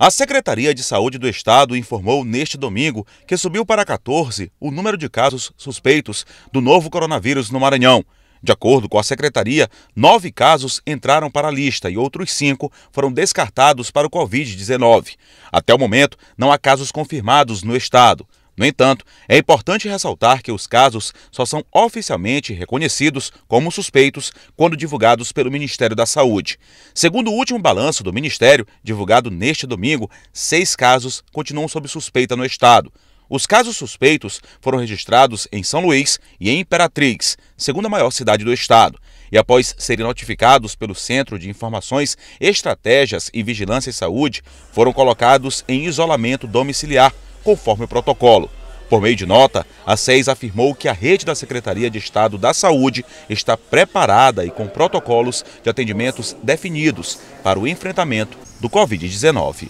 A Secretaria de Saúde do Estado informou neste domingo que subiu para 14 o número de casos suspeitos do novo coronavírus no Maranhão. De acordo com a secretaria, nove casos entraram para a lista e outros cinco foram descartados para o Covid-19. Até o momento, não há casos confirmados no estado. No entanto, é importante ressaltar que os casos só são oficialmente reconhecidos como suspeitos quando divulgados pelo Ministério da Saúde. Segundo o último balanço do Ministério, divulgado neste domingo, seis casos continuam sob suspeita no Estado. Os casos suspeitos foram registrados em São Luís e em Imperatriz, segunda maior cidade do estado. E após serem notificados pelo Centro de Informações, Estratégias e Vigilância em Saúde, foram colocados em isolamento domiciliar conforme o protocolo. Por meio de nota, a SES afirmou que a rede da Secretaria de Estado da Saúde está preparada e com protocolos de atendimentos definidos para o enfrentamento do Covid-19.